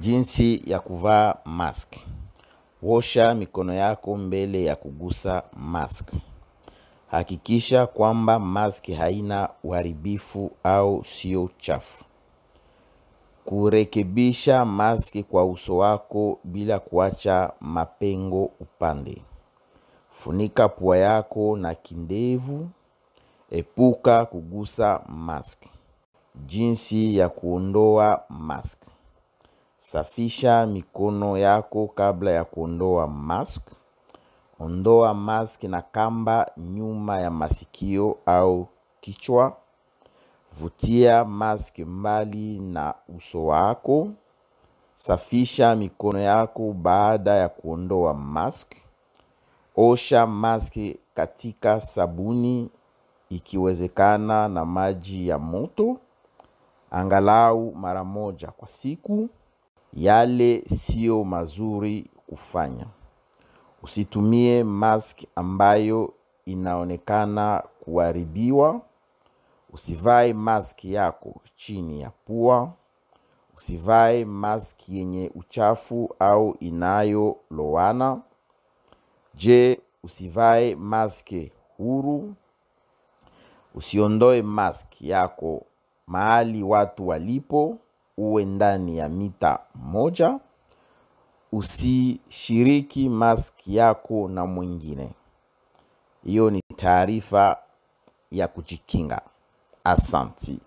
Jinsi ya kuvaa mask. Osha mikono yako mbele ya kugusa mask. Hakikisha kwamba mask haina uharibifu au sio chafu. Kurekebisha mask kwa uso wako bila kuacha mapengo upande. Funika pua yako na kindevu. Epuka kugusa mask. Jinsi ya kuondoa mask. Safisha mikono yako kabla ya kuondoa mask. Ondoa mask na kamba nyuma ya masikio au kichwa. Vutia mask mbali na uso wako. Safisha mikono yako baada ya kuondoa mask. Osha mask katika sabuni ikiwezekana na maji ya moto angalau mara moja kwa siku yale sio mazuri kufanya. Usitumie mask ambayo inaonekana kuharibiwa. Usivae mask yako chini ya pua. Usivae mask yenye uchafu au inayolowana. Je, usivae mask huru. Usiondoe mask yako mahali watu walipo uwe ndani ya mita moja. Usishiriki maski yako na mwingine. Hiyo ni taarifa ya kujikinga. Asanti.